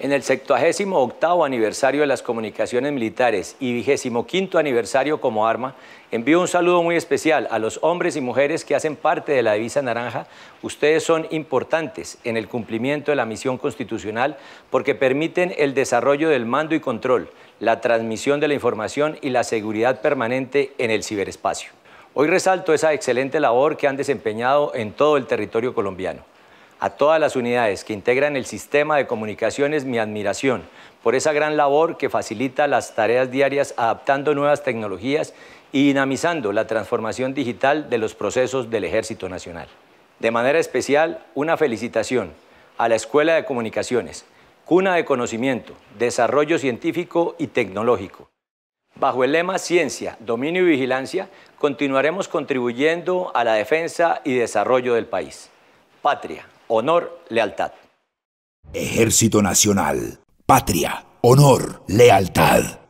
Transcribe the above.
En el octavo aniversario de las comunicaciones militares y 25 aniversario como arma, envío un saludo muy especial a los hombres y mujeres que hacen parte de la divisa naranja. Ustedes son importantes en el cumplimiento de la misión constitucional porque permiten el desarrollo del mando y control, la transmisión de la información y la seguridad permanente en el ciberespacio. Hoy resalto esa excelente labor que han desempeñado en todo el territorio colombiano. A todas las unidades que integran el sistema de comunicaciones, mi admiración por esa gran labor que facilita las tareas diarias adaptando nuevas tecnologías y dinamizando la transformación digital de los procesos del Ejército Nacional. De manera especial, una felicitación a la Escuela de Comunicaciones, cuna de conocimiento, desarrollo científico y tecnológico. Bajo el lema Ciencia, Dominio y Vigilancia, continuaremos contribuyendo a la defensa y desarrollo del país. Patria, honor, lealtad. Ejército Nacional, patria, honor, lealtad.